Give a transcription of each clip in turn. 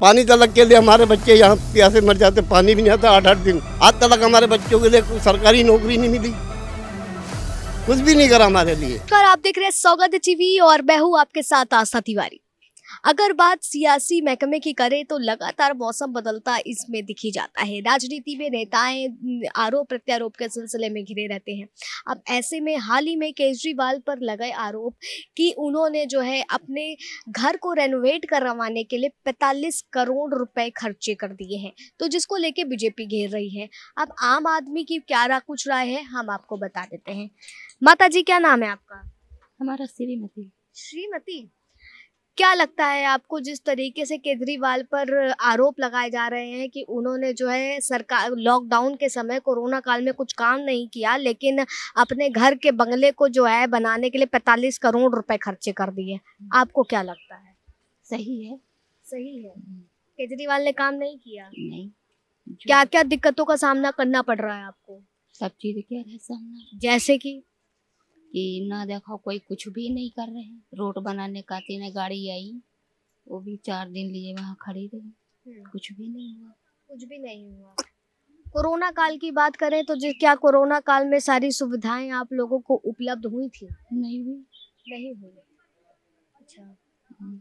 पानी तलक के लिए हमारे बच्चे यहाँ प्यासे मर जाते पानी भी नहीं आता आठ आठ दिन आज तलक हमारे बच्चों के लिए सरकारी नौकरी नहीं मिली कुछ भी नहीं करा हमारे लिए आप देख रहे हैं सौगत टीवी और मैं हूँ आपके साथ आस्था तिवारी अगर बात सियासी महकमे की करें तो लगातार मौसम बदलता इसमें दिखी जाता है राजनीति में नेताएं आरोप प्रत्यारोप के सिलसिले में घिरे रहते हैं अब ऐसे में हाल ही में केजरीवाल पर लगे आरोप कि उन्होंने जो है अपने घर को रेनोवेट करवाने के लिए पैंतालीस करोड़ रुपए खर्चे कर दिए हैं तो जिसको लेके बीजेपी घेर रही है अब आम आदमी की क्या कुछ राय है हम आपको बता देते हैं माता जी क्या नाम है आपका हमारा श्रीमती श्रीमती क्या लगता है आपको जिस तरीके से केजरीवाल पर आरोप लगाए जा रहे हैं कि उन्होंने जो है सरकार लॉकडाउन के समय कोरोना काल में कुछ काम नहीं किया लेकिन अपने घर के बंगले को जो है बनाने के लिए पैतालीस करोड़ रुपए खर्चे कर दिए आपको क्या लगता है सही है सही है हम्म। केजरीवाल ने काम नहीं किया नहीं क्या क्या दिक्कतों का सामना करना पड़ रहा है आपको सब चीज क्या सामना जैसे की कि ना देखो कोई कुछ भी नहीं कर रहे रोड बनाने का तीन गाड़ी आई वो भी चार दिन लिए वहाँ खड़ी रही हम्म। कुछ भी नहीं हुआ कुछ भी नहीं हुआ कोरोना काल की बात करें तो जिस क्या कोरोना काल में सारी सुविधाएं आप लोगों को उपलब्ध हुई थी नहीं हुई नहीं हुई अच्छा हम्म।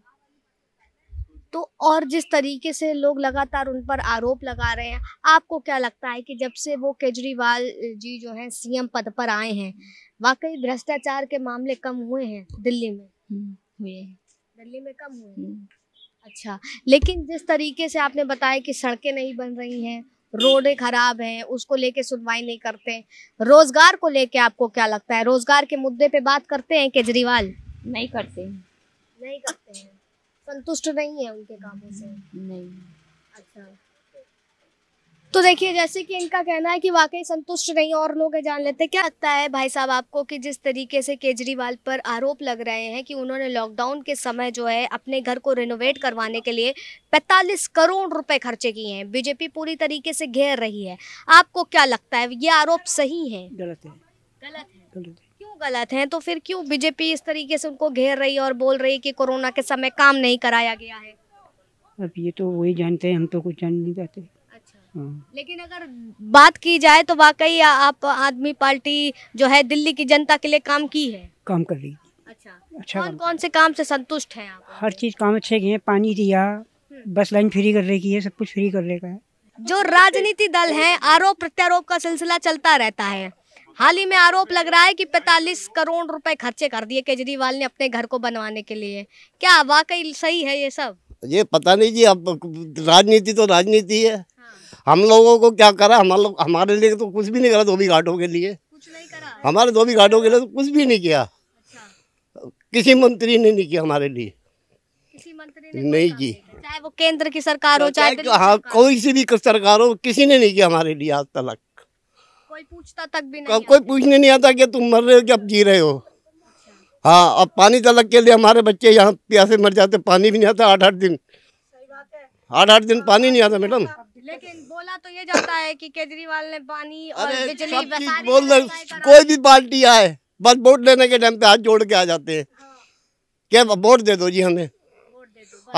तो और जिस तरीके से लोग लगातार उन पर आरोप लगा रहे हैं आपको क्या लगता है कि जब से वो केजरीवाल जी जो हैं सीएम पद पर आए हैं वाकई भ्रष्टाचार के मामले कम हुए हैं दिल्ली में हम्म, हुए दिल्ली में कम हुए हम्म। अच्छा लेकिन जिस तरीके से आपने बताया कि सड़कें नहीं बन रही हैं रोडें खराब हैं उसको लेके सुनवाई नहीं करते रोजगार को लेके आपको क्या लगता है रोजगार के मुद्दे पे बात करते हैं केजरीवाल नहीं करते नहीं करते हैं संतुष्ट नहीं है उनके कामों से नहीं अच्छा तो देखिए जैसे कि इनका कहना है कि वाकई संतुष्ट नहीं और लोग जान लेते क्या लगता है भाई साहब आपको कि जिस तरीके से केजरीवाल पर आरोप लग रहे हैं कि उन्होंने लॉकडाउन के समय जो है अपने घर को रिनोवेट करवाने के लिए 45 करोड़ रुपए खर्चे किए हैं बीजेपी पूरी तरीके से घेर रही है आपको क्या लगता है ये आरोप सही है गलत है गलत है गलत है गलत हैं तो फिर क्यों बीजेपी इस तरीके से उनको घेर रही है और बोल रही है कि कोरोना के समय काम नहीं कराया गया है अब ये तो वही जानते हैं हम तो कुछ जान नहीं जाते अच्छा हाँ। लेकिन अगर बात की जाए तो वाकई आप आदमी पार्टी जो है दिल्ली की जनता के लिए काम की है काम कर रही अच्छा अच्छा कौन कौन से काम से संतुष्ट हैं आप हर चीज काम अच्छे किए पानी दिया हम्म। बस लाइन फ्री कर रही है सब कुछ फ्री कर रहे का है जो राजनीति दल हैं आरोप प्रत्यारोप का सिलसिला चलता रहता है हाल ही में आरोप लग रहा है कि 45 करोड़ रुपए खर्चे कर दिए केजरीवाल ने अपने घर को बनवाने के लिए क्या वाकई सही है ये सब ये पता नहीं जी अब राजनीति तो राजनीति है हाँ। हम लोगों को क्या करा हम लोग हमारे लिए तो कुछ भी नहीं करा धोबी घाटों के लिए कुछ नहीं करा हमारे धोबी घाटों के लिए तो कुछ भी नहीं किया अच्छा। किसी मंत्री ने नहीं किया हमारे लिए किसी ने नहीं की चाहे वो केंद्र की सरकार हो चाहे हाँ कोई सी भी सरकार हो किसी ने नहीं किया हमारे लिए आज तक कोई पूछता तक भी नहीं कोई पूछने नहीं आता कि तुम मर रहे हो कि अब जी रहे हो अच्छा। हाँ अब पानी तलक के लिए हमारे बच्चे यहाँ प्यासे मर जाते पानी भी नहीं आता आठ आठ दिन आठ आठ दिन पानी नहीं आता मैडम लेकिन बोला तो ये जाता है कि केजरीवाल ने पानी और बिजली बोल रहे कोई भी पार्टी आए बस वोट लेने के टाइम पे हाथ जोड़ के आ जाते हैं हाँ। क्या वोट दे दो जी हमें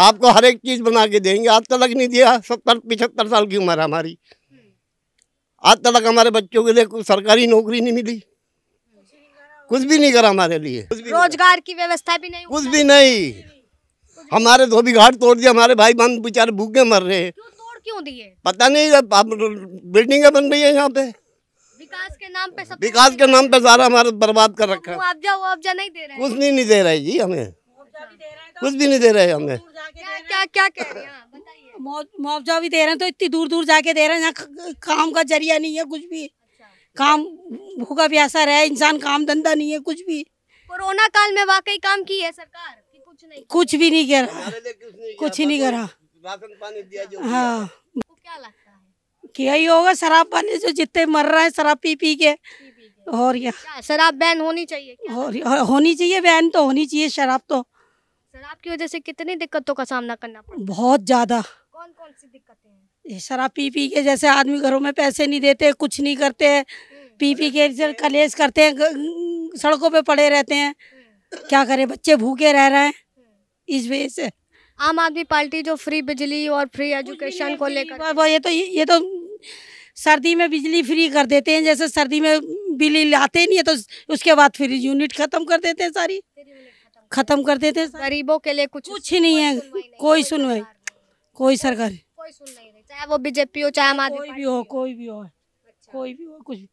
आपको हर एक चीज़ बना के देंगे आज तक नहीं दिया सत्तर पिछहत्तर साल की उम्र है हमारी आज तक हमारे बच्चों के लिए कोई सरकारी नौकरी नहीं मिली कुछ भी नहीं करा हमारे लिए रोजगार की व्यवस्था भी नहीं कुछ भी नहीं हमारे धोबी घाट तोड़ दिया हमारे भाई बहन बेचारे भूखे मर रहे हैं क्यों दिए पता नहीं बिल्डिंगे बन रही है यहाँ पे विकास के नाम पे सब विकास के नाम पे सारा हमारा बर्बाद कर रखा है मुआवजा मुआवजा नहीं दे रहे कुछ नहीं, नहीं दे रहे जी हमें तो कुछ भी नहीं दे रहे हमें क्या क्या क्या मुआवजा भी दे रहे हैं तो इतनी दूर दूर जाके दे रहे हैं यहाँ काम का जरिया नहीं है कुछ भी अच्छा। काम भूखा प्यासा रहे इंसान काम धंधा नहीं है कुछ भी कोरोना काल में वाकई काम की है सरकार कि कुछ नहीं कुछ भी नहीं रहा कुछ ही नहीं कर रहा हाँ क्या ही होगा शराब पानी जो जितने मर रहे हैं शराब पी पी के और क्या शराब बैन होनी चाहिए और होनी चाहिए बैन तो होनी चाहिए शराब तो शराब की वजह से कितनी दिक्कतों का सामना करना पड़ा बहुत ज्यादा कौन कौन सी दिक्कतें हैं शराब पी पी के जैसे आदमी घरों में पैसे नहीं देते कुछ नहीं करते हैं हम्म। पी पी के कलेश करते हैं सड़कों पे पड़े रहते हैं हम्म। क्या करें बच्चे भूखे रह रहे हैं हम्म। इस वजह से आम आदमी पार्टी जो फ्री बिजली और फ्री एजुकेशन को लेकर ये तो ये तो सर्दी में बिजली फ्री कर देते हैं जैसे सर्दी में बिजली लाते नहीं है तो उसके बाद फिर यूनिट खत्म कर देते हैं सारी खत्म कर देते हैं गरीबों के लिए कुछ कुछ नहीं है कोई सुनवाई कोई सरकारी कोई सुन नहीं रही चाहे वो बीजेपी हो चाहे आम आदमी कोई भी हो कोई भी हो अच्छा। कोई भी हो कुछ भी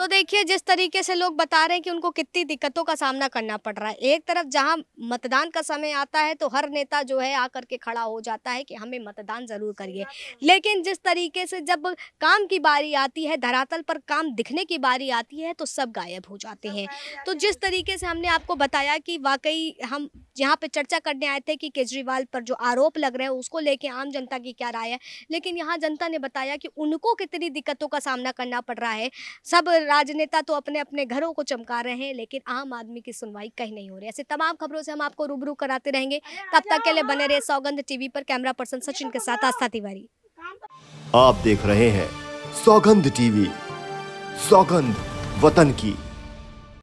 तो देखिए जिस तरीके से लोग बता रहे हैं कि उनको कितनी दिक्कतों का सामना करना पड़ रहा है एक तरफ जहां मतदान का समय आता है तो हर नेता जो है आकर के खड़ा हो जाता है कि हमें मतदान ज़रूर करिए लेकिन जिस तरीके से जब काम की बारी आती है धरातल पर काम दिखने की बारी आती है तो सब गायब हो जाते हैं तो जिस तरीके से हमने आपको बताया कि वाकई हम यहाँ पे चर्चा करने आए थे कि केजरीवाल पर जो आरोप लग रहे हैं उसको लेके आम जनता की क्या राय है लेकिन यहाँ जनता ने बताया कि उनको कितनी दिक्कतों का सामना करना पड़ रहा है सब राजनेता तो अपने अपने घरों को चमका रहे हैं लेकिन आम आदमी की सुनवाई कहीं नहीं हो रही ऐसे तमाम खबरों से हम आपको रूबरू कराते रहेंगे तब तक के लिए बने रहे सौगंध टीवी पर कैमरा पर्सन सचिन के साथ आस्था तिवारी आप देख रहे हैं सौगंध टीवी सौगंध वतन की